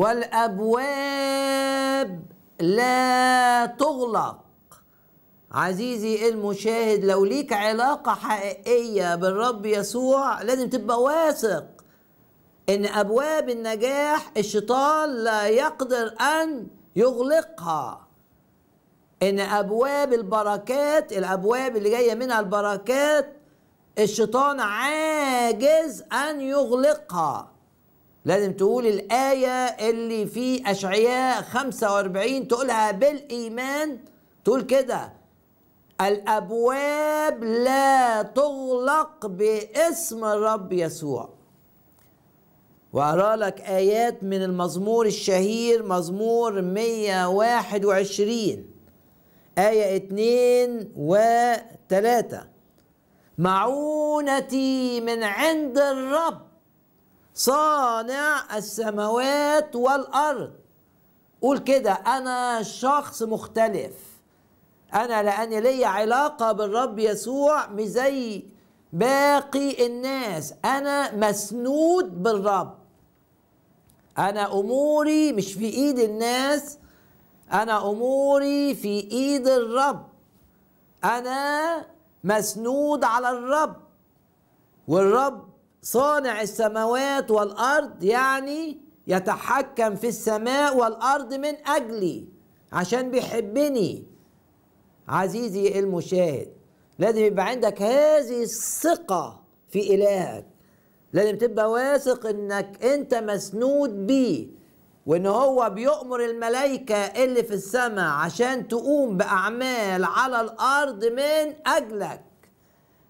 والأبواب لا تغلق عزيزي المشاهد لو ليك علاقة حقيقية بالرب يسوع لازم تبقى واثق إن أبواب النجاح الشيطان لا يقدر أن يغلقها إن أبواب البركات الأبواب اللي جاية منها البركات الشيطان عاجز أن يغلقها لازم تقول الآية اللي في أشعياء 45 تقولها بالإيمان تقول كده الأبواب لا تغلق باسم الرب يسوع وأرى لك آيات من المزمور الشهير مزمور 121 آية 2 و 3 معونتي من عند الرب صانع السماوات والارض قول كده انا شخص مختلف انا لاني لي علاقه بالرب يسوع مش زي باقي الناس انا مسنود بالرب انا اموري مش في ايد الناس انا اموري في ايد الرب انا مسنود على الرب والرب صانع السماوات والارض يعني يتحكم في السماء والارض من اجلي عشان بيحبني عزيزي المشاهد لازم يبقى عندك هذه الثقه في الهك لازم تبقى واثق انك انت مسنود بيه وان هو بيؤمر الملائكه اللي في السماء عشان تقوم باعمال على الارض من اجلك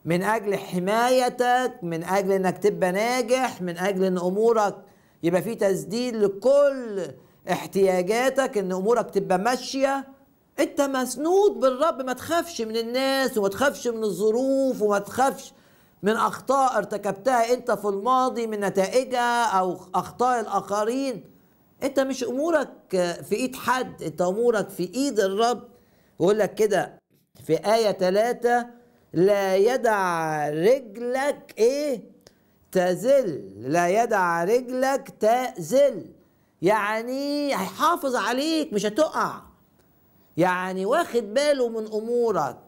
من اجل حمايتك من اجل انك تبقى ناجح من اجل ان امورك يبقى في تسديد لكل احتياجاتك ان امورك تبقى ماشيه انت مسنود بالرب ما تخافش من الناس وما تخافش من الظروف وما تخافش من اخطاء ارتكبتها انت في الماضي من نتائجها او اخطاء الاخرين انت مش امورك في ايد حد انت امورك في ايد الرب يقول لك كده في ايه ثلاثة لا يدع رجلك ايه تزل لا يدع رجلك تزل يعني هيحافظ عليك مش هتقع يعني واخد باله من امورك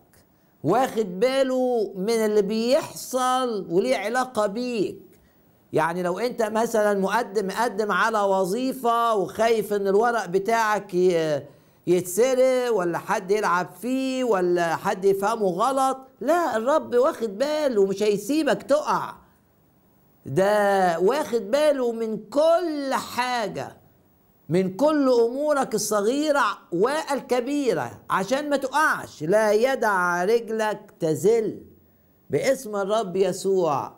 واخد باله من اللي بيحصل وليه علاقه بيك يعني لو انت مثلا مقدم مقدم على وظيفه وخايف ان الورق بتاعك يتسرق ولا حد يلعب فيه ولا حد يفهمه غلط لا الرب واخد باله ومش هيسيبك تقع ده واخد باله من كل حاجة من كل أمورك الصغيرة والكبيرة عشان ما تقعش لا يدع رجلك تزل باسم الرب يسوع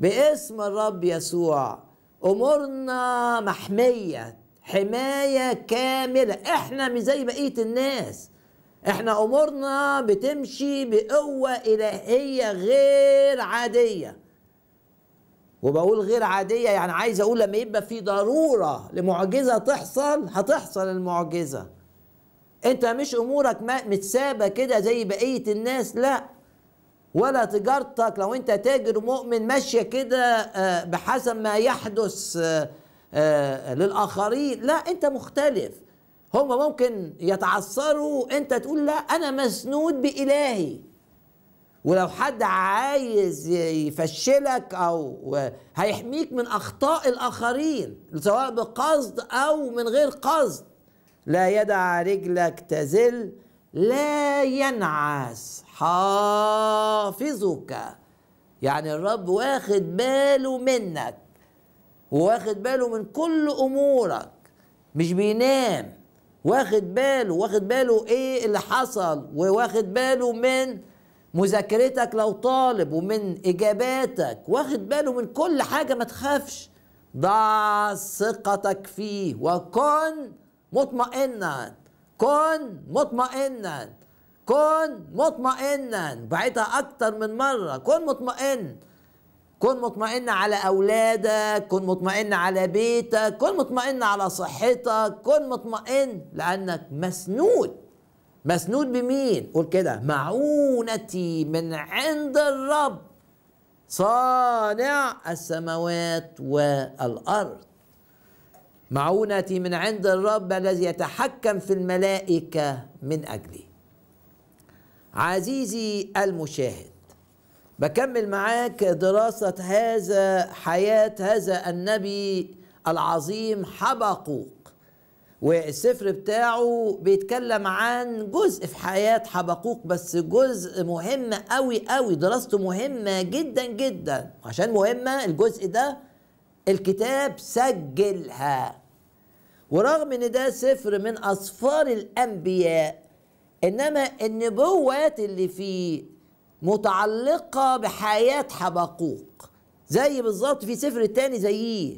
باسم الرب يسوع أمورنا محمية حماية كاملة احنا مش زي بقية الناس احنا امورنا بتمشي بقوه الهيه غير عاديه وبقول غير عاديه يعني عايز اقول لما يبقى في ضروره لمعجزه تحصل هتحصل المعجزه انت مش امورك متسابه كده زي بقيه الناس لا ولا تجارتك لو انت تاجر مؤمن ماشيه كده آه، بحسب ما يحدث آه، آه، للاخرين لا انت مختلف هم ممكن يتعثروا انت تقول لا انا مسنود بالهي ولو حد عايز يفشلك او هيحميك من اخطاء الاخرين سواء بقصد او من غير قصد لا يدع رجلك تزل لا ينعس حافظك يعني الرب واخد باله منك واخد باله من كل امورك مش بينام واخد باله واخد باله ايه اللي حصل وواخد باله من مذاكرتك لو طالب ومن اجاباتك واخد باله من كل حاجه ما تخافش ضع ثقتك فيه وكن مطمئنا كن مطمئنا كن مطمئنا بعتها اكتر من مره كن مطمئن كن مطمئن على أولادك كن مطمئن على بيتك كن مطمئن على صحتك كن مطمئن لأنك مسنود مسنود بمين قول كده معونتي من عند الرب صانع السماوات والأرض معونتي من عند الرب الذي يتحكم في الملائكة من أجلي عزيزي المشاهد بكمل معاك دراسة هذا حياة هذا النبي العظيم حبقوق والسفر بتاعه بيتكلم عن جزء في حياة حبقوق بس جزء مهم قوي قوي دراسته مهمة جدا جدا عشان مهمة الجزء ده الكتاب سجلها ورغم ان ده سفر من اصفار الانبياء انما النبوات اللي فيه متعلقة بحياة حبقوق زي بالظبط في سفر تاني زيه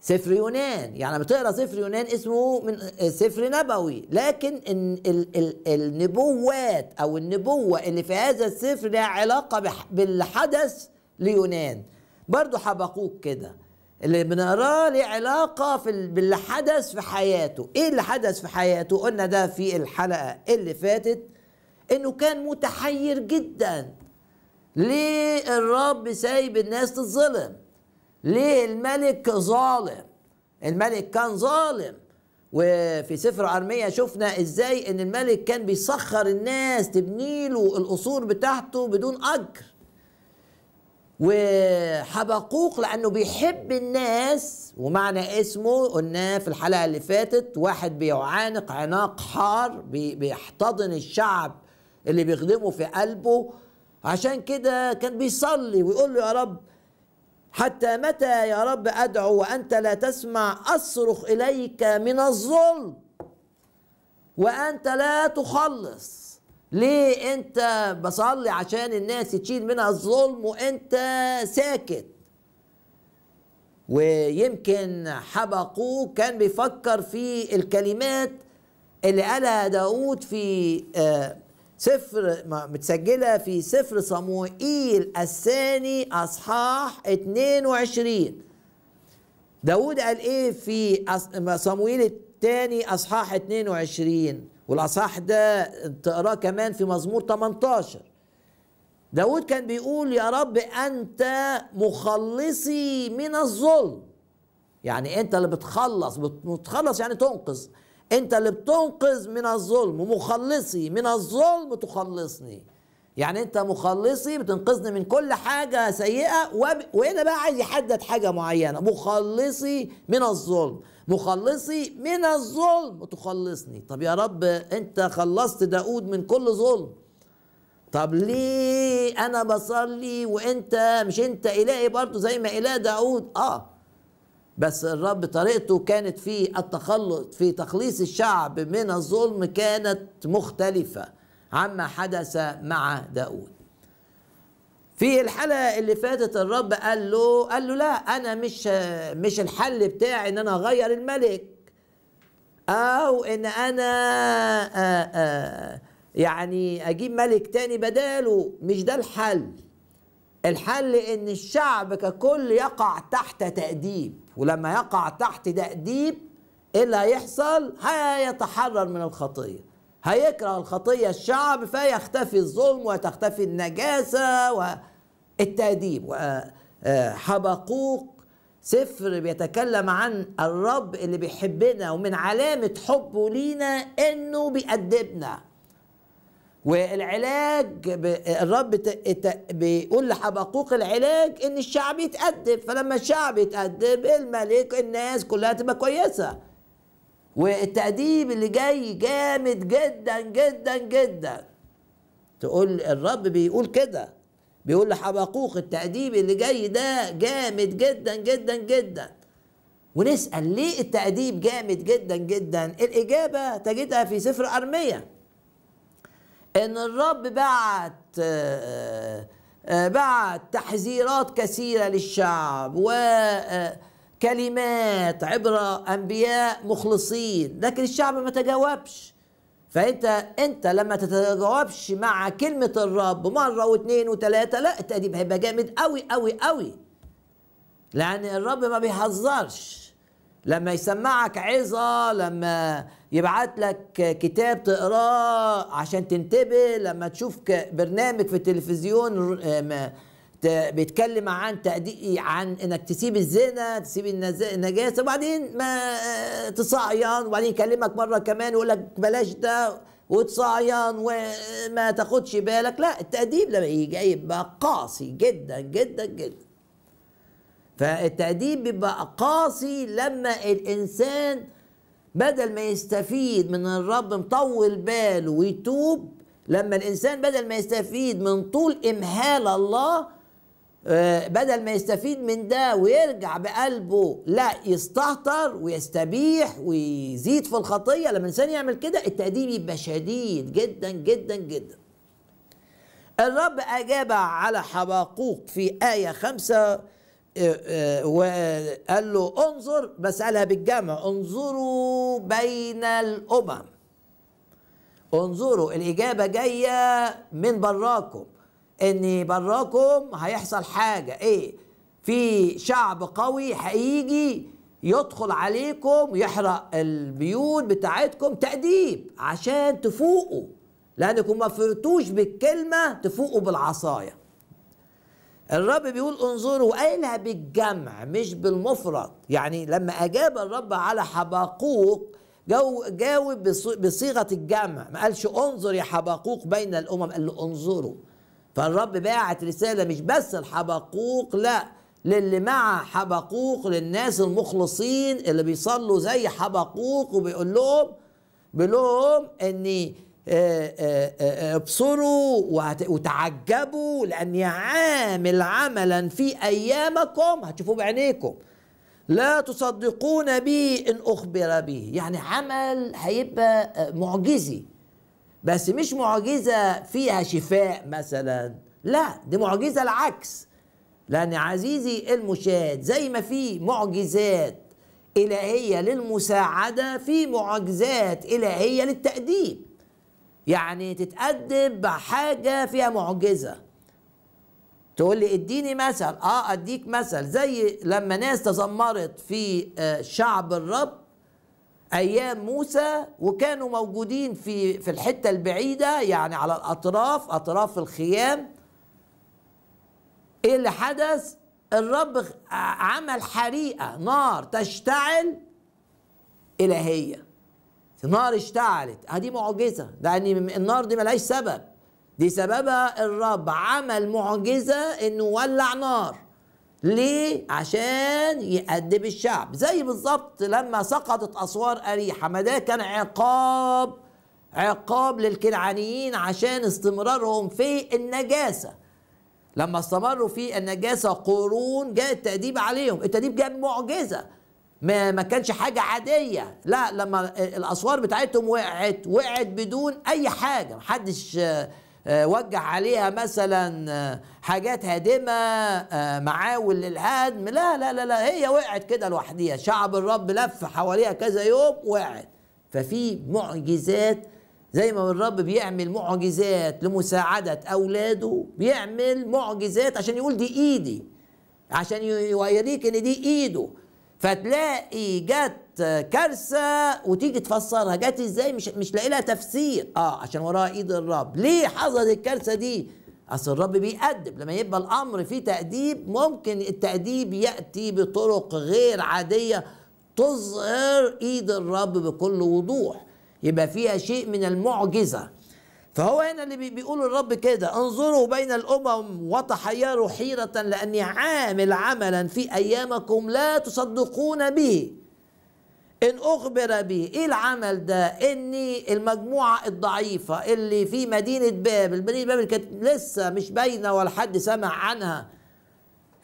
سفر يونان يعني لما تقرا سفر يونان اسمه من سفر نبوي لكن ان ال ال النبوات او النبوه اللي في هذا السفر لها علاقه بالحدث ليونان برضو حبقوق كده اللي بنقراه له علاقه في باللي حدث في حياته ايه اللي حدث في حياته قلنا ده في الحلقه اللي فاتت انه كان متحير جدا ليه الرب سايب الناس تتظلم ليه الملك ظالم الملك كان ظالم وفي سفر عرمية شفنا ازاي ان الملك كان بيسخر الناس تبني له القصور بتاعته بدون اجر وحبقوق لانه بيحب الناس ومعنى اسمه قلناه في الحلقه اللي فاتت واحد بيعانق عناق حار بيحتضن الشعب اللي بيخدمه في قلبه عشان كده كان بيصلي ويقول له يا رب حتى متى يا رب أدعو وأنت لا تسمع أصرخ إليك من الظلم وأنت لا تخلص ليه انت بصلي عشان الناس تشيل منها الظلم وانت ساكت ويمكن حبقوك كان بيفكر في الكلمات اللي قالها داود في آه، سفر متسجلة في سفر صموئيل الثاني أصحاح 22 داود قال إيه في صموئيل الثاني أصحاح 22 والأصحاح ده تقراه كمان في مزمور 18 داود كان بيقول يا رب أنت مخلصي من الظلم يعني أنت اللي بتخلص بتخلص يعني تنقذ انت اللي بتنقذ من الظلم مخلصي من الظلم تخلصني يعني انت مخلصي بتنقذني من كل حاجه سيئه وب... وهنا بقى عايز يحدد حاجه معينه مخلصي من الظلم مخلصي من الظلم تخلصني طب يا رب انت خلصت داود من كل ظلم طب ليه انا بصلي وانت مش انت الهي برضه زي ما اله داود اه بس الرب طريقته كانت في التخلص في تخليص الشعب من الظلم كانت مختلفة عما حدث مع داود في الحلقة اللي فاتت الرب قال له قال له لا أنا مش مش الحل بتاعي إن أنا أغير الملك أو إن أنا آآ آه، آآ آه، يعني أجيب ملك تاني بداله مش ده الحل الحل ان الشعب ككل يقع تحت تأديب ولما يقع تحت تأديب ايه اللي هيحصل هيتحرر من الخطيه هيكره الخطيه الشعب فيختفي الظلم وتختفي النجاسه والتأديب وحبقوق آه، آه، سفر بيتكلم عن الرب اللي بيحبنا ومن علامه حبه لينا انه بيأدبنا والعلاج الرب بيقول لحبقوق العلاج ان الشعب يتأدب فلما الشعب يتأدب الملك الناس كلها تبقى كويسه والتأديب اللي جاي جامد جدا جدا جدا تقول الرب بيقول كده بيقول لحبقوق التأديب اللي جاي ده جامد جدا جدا جدا ونسأل ليه التأديب جامد جدا جدا الإجابة تجدها في سفر أرمية ان الرب بعت بعت تحذيرات كثيره للشعب وكلمات عبر انبياء مخلصين لكن الشعب ما تجاوبش فانت انت لما تتجاوبش مع كلمه الرب مره واثنين وثلاثه لا التاديب هيبقى جامد قوي قوي قوي لان الرب ما بيهزرش لما يسمعك عظة لما يبعت لك كتاب تقراه عشان تنتبه لما تشوف برنامج في التلفزيون بيتكلم عن عن انك تسيب الزنا تسيب النجاسه وبعدين ما آه، تصعيان وبعدين يكلمك مره كمان ويقول لك بلاش ده وتصعيان وما تاخدش بالك لا التأديب لما يجي جايب قاسي جدا جدا جدا فالتأديب بيبقى قاسي لما الإنسان بدل ما يستفيد من الرب مطول باله ويتوب لما الإنسان بدل ما يستفيد من طول إمهال الله آه، بدل ما يستفيد من ده ويرجع بقلبه لا يستهتر ويستبيح ويزيد في الخطيه لما الانسان يعمل كده التأديب يبقى شديد جدا جدا جدا الرب أجاب على حباقوق في آية خمسة وقال له انظر قالها بالجمع انظروا بين الأمم انظروا الإجابة جاية من براكم إن براكم هيحصل حاجة إيه في شعب قوي هيجي يدخل عليكم يحرق البيوت بتاعتكم تأديب عشان تفوقوا لأنكم ما فرتوش بالكلمة تفوقوا بالعصاية الرب بيقول انظروا قالها بالجمع مش بالمفرد يعني لما اجاب الرب على حبقوق جو جاوب بصيغه الجمع ما قالش انظر يا حبقوق بين الامم قال له انظروا فالرب باعت رساله مش بس الحباقوق لا للي مع حبقوق للناس المخلصين اللي بيصلوا زي حبقوق وبيقول لهم بيقول لهم ان آه، آه، آه، ابصروا وتعجبوا لاني عامل عملا في أيامكم هتشوفوه بعينيكم لا تصدقون بي إن أخبر به يعني عمل هيبقى معجزي بس مش معجزة فيها شفاء مثلا لا دي معجزة العكس لأن عزيزي المشاهد زي ما في معجزات إلهية للمساعدة في معجزات إلهية للتأديب يعني تتقدم بحاجة فيها معجزة تقول لي اديني مثل اه اديك مثل زي لما ناس تذمرت في آه، شعب الرب ايام موسى وكانوا موجودين في في الحته البعيده يعني على الاطراف اطراف الخيام ايه اللي حدث الرب عمل حريقه نار تشتعل الهيه نار اشتعلت هذه معجزة لأن النار دي ملهاش سبب دي سببها الرب عمل معجزة إنه ولع نار ليه؟ عشان يأدب الشعب زي بالظبط لما سقطت أسوار أريحة ما ده كان عقاب عقاب للكنعانيين عشان استمرارهم في النجاسة لما استمروا في النجاسة قرون جاء التأديب عليهم التأديب جاب معجزة ما, ما كانش حاجه عاديه لا لما الاسوار بتاعتهم وقعت وقعت بدون اي حاجه محدش آه، آه، وجه عليها مثلا آه، حاجات هادمه معاول للهدم لا لا لا لا هي وقعت كده لوحديها شعب الرب لف حواليها كذا يوم وقعت ففي معجزات زي ما الرب بيعمل معجزات لمساعدة أولاده بيعمل معجزات عشان يقول دي إيدي عشان يوريك إن دي إيده فتلاقي جت كارثه وتيجي تفسرها جت ازاي مش مش لاقي لها تفسير اه عشان وراها ايد الرب ليه حصلت الكارثه دي اصل الرب بيأدب لما يبقى الامر فيه تأديب ممكن التأديب يأتي بطرق غير عاديه تظهر ايد الرب بكل وضوح يبقى فيها شيء من المعجزه فهو هنا اللي بيقول الرب كده انظروا بين الامم وتحيروا حيره لاني عامل عملا في ايامكم لا تصدقون به ان اخبر به ايه العمل ده اني المجموعه الضعيفه اللي في مدينه بابل مدينه بابل كانت لسه مش باينه ولا حد سمع عنها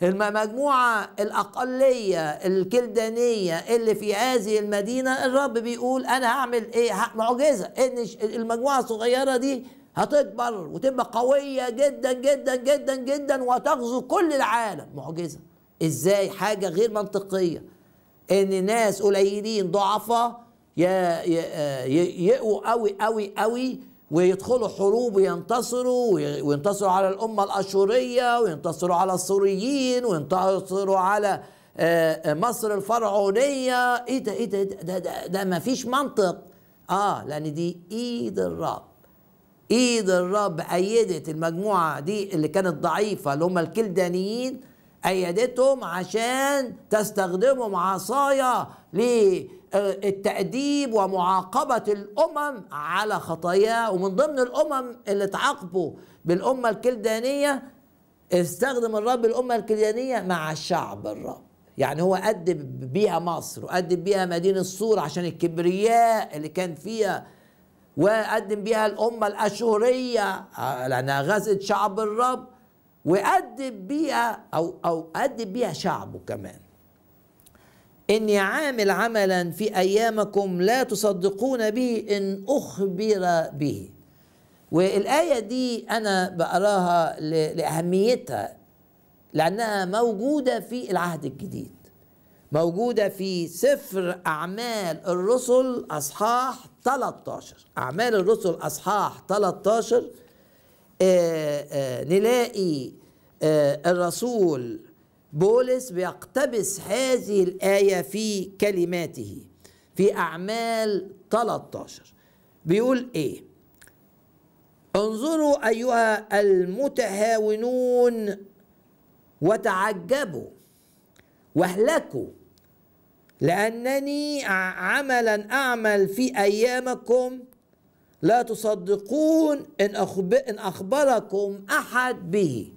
المجموعة الأقلية الكلدانية اللي في هذه المدينة الرب بيقول أنا هعمل إيه معجزة إن المجموعة الصغيرة دي هتكبر وتبقى قوية جدا جدا جدا جدا وتغزو كل العالم معجزة إزاي حاجة غير منطقية إن ناس قليلين ضعفاء يقووا قوي قوي قوي ويدخلوا حروب وينتصروا وينتصروا على الأمة الأشورية وينتصروا على السوريين وينتصروا على آه، آه، مصر الفرعونية إيه, إيه ده إيه ده ده, ده, ده ما فيش منطق آه لأن دي إيد الرب إيد الرب أيدت المجموعة دي اللي كانت ضعيفة اللي هم الكلدانيين أيدتهم عشان تستخدمهم عصايا للتأديب ومعاقبة الأمم على خطاياها ومن ضمن الأمم اللي تعاقبوا بالأمة الكلدانية استخدم الرب الأمة الكلدانية مع الشعب الرب يعني هو أدب بيها مصر وأدب بيها مدينة الصور عشان الكبرياء اللي كان فيها وقدم بيها الأمة الأشورية آه، لأنها غزت شعب الرب وأدب بيها أو أو أدب بيها شعبه كمان إني عامل عملا في أيامكم لا تصدقون به إن أخبر به والآية دي أنا بقراها لأهميتها لأنها موجودة في العهد الجديد موجودة في سفر أعمال الرسل أصحاح 13 أعمال الرسل أصحاح 13 آه، آه، نلاقي آه، الرسول بولس بيقتبس هذه الآية في كلماته في أعمال 13 بيقول إيه انظروا أيها المتهاونون وتعجبوا واهلكوا لأنني عملا أعمل في أيامكم لا تصدقون إن, أخب... إن أخبركم أحد به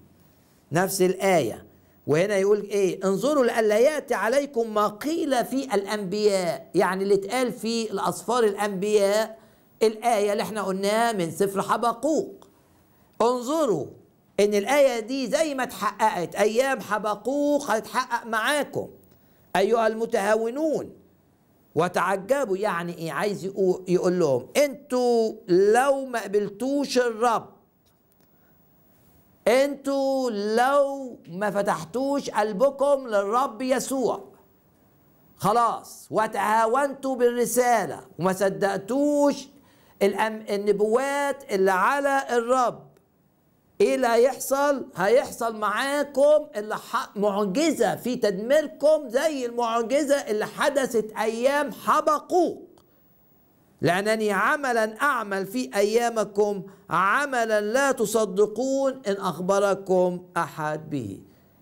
نفس الآية وهنا يقول إيه انظروا لألا يأتي عليكم ما قيل في الأنبياء يعني اللي اتقال في الأصفار الأنبياء الآية اللي احنا قلناها من سفر حبقوق انظروا ان الآية دي زي ما اتحققت أيام حبقوق هتتحقق معاكم أيها المتهاونون وتعجبوا يعني ايه عايز يقول لهم انتوا لو ما قبلتوش الرب انتوا لو ما فتحتوش قلبكم للرب يسوع خلاص وتهاونتوا بالرساله وما صدقتوش النبوات اللي على الرب ايه اللي هيحصل هيحصل معاكم اللي معجزه في تدميركم زي المعجزه اللي حدثت ايام حبقوق لأنني عملا أعمل في أيامكم عملا لا تصدقون إن أخبركم أحد به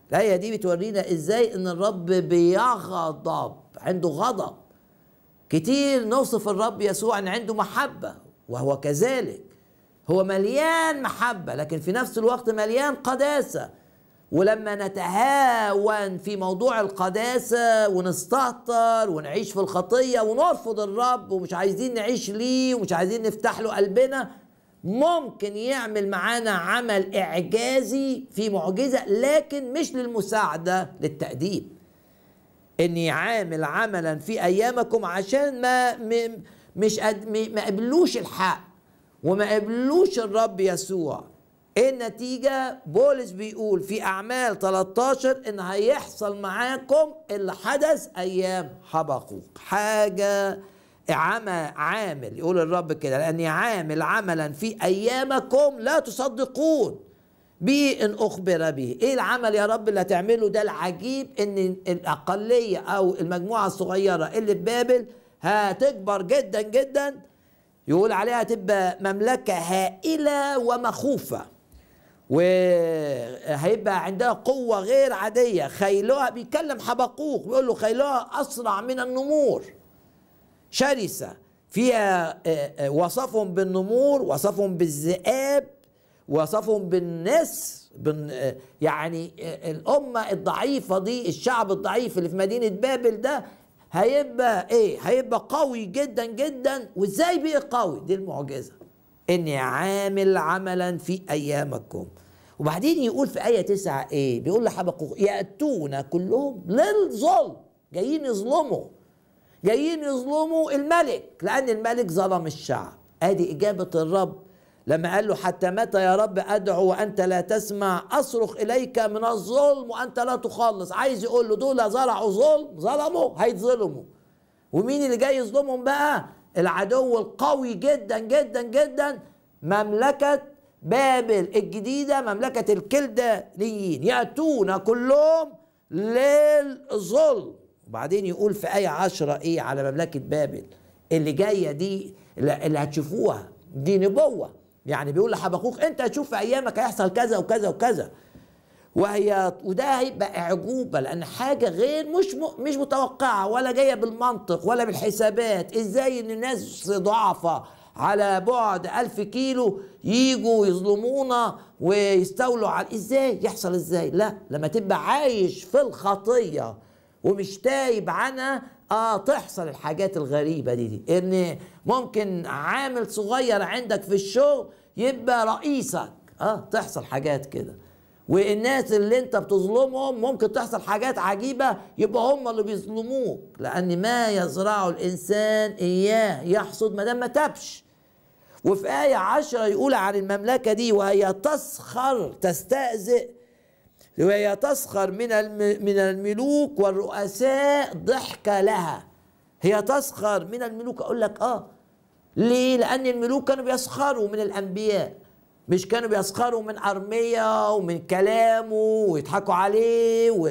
الآية دي بتورينا إزاي إن الرب بيغضب عنده غضب كتير نوصف الرب يسوع إن عنده محبة وهو كذلك هو مليان محبة لكن في نفس الوقت مليان قداسة ولما نتهاون في موضوع القداسة ونستهتر ونعيش في الخطية ونرفض الرب ومش عايزين نعيش ليه ومش عايزين نفتح له قلبنا ممكن يعمل معانا عمل إعجازي في معجزة لكن مش للمساعدة للتأديب إني عامل عملا في أيامكم عشان ما مش ما قبلوش الحق وما قبلوش الرب يسوع ايه النتيجة بولس بيقول في اعمال 13 ان هيحصل معاكم اللي حدث ايام حبقوق حاجة عمى عامل يقول الرب كده لاني عامل عملا في ايامكم لا تصدقون بي ان اخبر به ايه العمل يا رب اللي هتعمله ده العجيب ان الاقليه او المجموعه الصغيره اللي في بابل هتكبر جدا جدا يقول عليها تبقى مملكة هائلة ومخوفة وهيبقى عندها قوة غير عادية خيلها بيتكلم حبقوق بيقول له خيلها أسرع من النمور شرسة فيها آه، آه، وصفهم بالنمور وصفهم بالذئاب وصفهم بالنسر آه، يعني الأمة الضعيفة دي الشعب الضعيف اللي في مدينة بابل ده هيبقى ايه هيبقى قوي جدا جدا وازاي بقي قوي دي المعجزه اني عامل عملا في ايامكم وبعدين يقول في آية تسعة إيه؟ بيقول لحبقوق يأتون كلهم للظلم جايين يظلموا جايين يظلموا الملك لأن الملك ظلم الشعب آدي إجابة الرب لما قال له حتى متى يا رب ادعو وانت لا تسمع اصرخ اليك من الظلم وانت لا تخلص عايز يقول له دول زرعوا ظلم ظلموا هيتظلموا ومين اللي جاي يظلمهم بقى العدو القوي جدا جدا جدا مملكه بابل الجديده مملكه الكلدانيين ياتون كلهم للظلم وبعدين يقول في ايه عشرة ايه على مملكه بابل اللي جايه دي اللي هتشوفوها دي نبوه يعني بيقول لحبقوق انت هتشوف في ايامك هيحصل كذا وكذا وكذا وهي وده هيبقى اعجوبه لان حاجه غير مش م... مش متوقعه ولا جايه بالمنطق ولا بالحسابات ازاي ان الناس ضعفه على بعد ألف كيلو يجوا يظلمونا ويستولوا على ازاي يحصل ازاي لا لما تبقى عايش في الخطيه ومش تايب عنها اه تحصل الحاجات الغريبه دي دي ان ممكن عامل صغير عندك في الشغل يبقى رئيسك اه تحصل حاجات كده والناس اللي انت بتظلمهم ممكن تحصل حاجات عجيبه يبقى هم اللي بيظلموك لان ما يزرعه الانسان اياه يحصد ما دام ما تبش وفي آية عشرة يقول عن المملكة دي وهي تسخر تستهزئ وهي تسخر من من الملوك والرؤساء ضحكة لها هي تسخر من الملوك أقول لك آه ليه؟ لأن الملوك كانوا بيسخروا من الأنبياء مش كانوا بيسخروا من أرمية ومن كلامه ويضحكوا عليه و...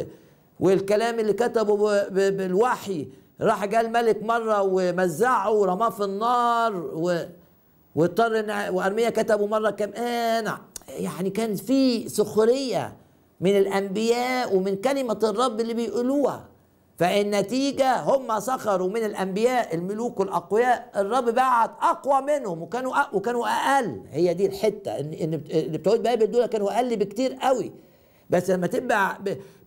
والكلام اللي كتبه ب... ب... بالوحي راح جاء الملك مرة ومزعه ورماه في النار و... واضطر ان وارميا كتبه مره كمان يعني كان في سخريه من الأنبياء ومن كلمة الرب اللي بيقولوها فالنتيجة هم سخروا من الأنبياء الملوك الأقوياء الرب بعت أقوى منهم وكانوا وكانوا أقل هي دي الحتة إن اللي بتوع بابل دول كانوا أقل بكتير قوي بس لما تبقى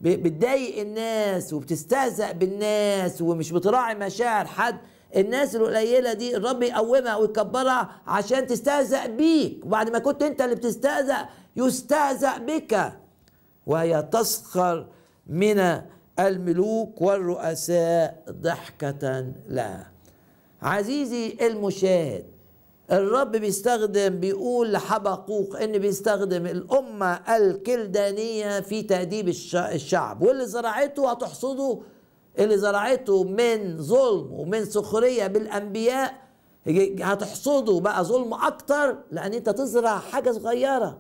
بتضايق الناس وبتستهزأ بالناس ومش بتراعي مشاعر حد الناس القليله دي الرب يقومها ويكبرها عشان تستهزأ بيك وبعد ما كنت انت اللي بتستهزأ يستهزأ بك وهي تسخر من الملوك والرؤساء ضحكة لها عزيزي المشاهد الرب بيستخدم بيقول لحبقوق ان بيستخدم الامه الكلدانيه في تاديب الشعب واللي زرعته هتحصده اللي زرعته من ظلم ومن سخريه بالانبياء هتحصده بقى ظلم اكتر لان انت تزرع حاجه صغيره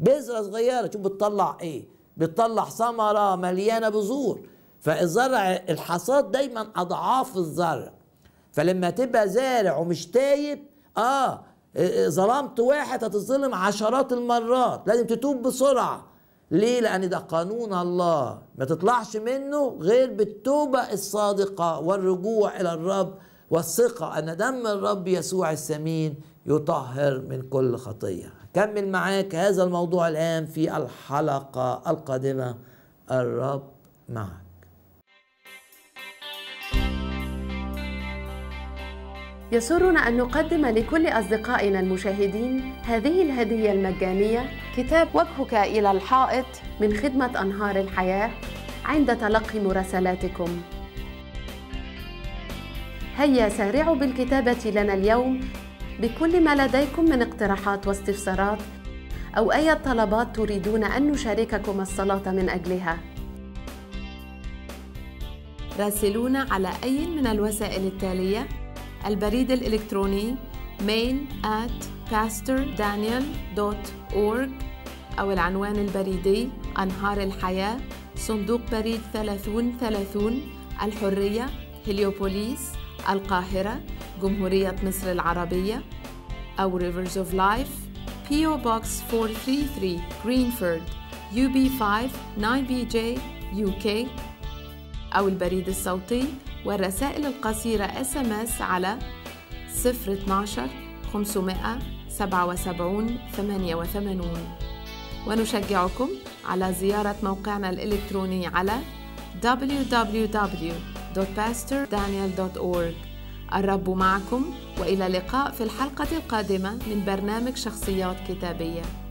بذره صغيره شوف بتطلع ايه بتطلع ثمرة مليانة بذور فالزرع الحصاد دايما أضعاف الزرع فلما تبقى زارع ومش تايب آه, آه،, آه، ظلمت واحد هتظلم عشرات المرات لازم تتوب بسرعة ليه؟ لأن ده قانون الله ما تطلعش منه غير بالتوبة الصادقة والرجوع إلى الرب والثقة أن دم الرب يسوع الثمين يطهر من كل خطية كمل معاك هذا الموضوع الآن في الحلقة القادمة الرب معك يسرنا أن نقدم لكل أصدقائنا المشاهدين هذه الهدية المجانية كتاب وجهك إلى الحائط من خدمة أنهار الحياة عند تلقي مراسلاتكم هيا سارعوا بالكتابة لنا اليوم بكل ما لديكم من اقتراحات واستفسارات أو أي طلبات تريدون أن نشارككم الصلاة من أجلها راسلونا على أي من الوسائل التالية البريد الإلكتروني mail at pastordaniel.org أو العنوان البريدي أنهار الحياة صندوق بريد 3030 الحرية هليوبوليس القاهرة جمهورية مصر العربية أو Rivers of Life PO Box 433 Greenford UB5 9BJ UK أو البريد الصوتي والرسائل القصيرة SMS على 012 577 88 ونشجعكم على زيارة موقعنا الإلكتروني على www.pastordaniel.org الرب معكم والى اللقاء في الحلقه القادمه من برنامج شخصيات كتابيه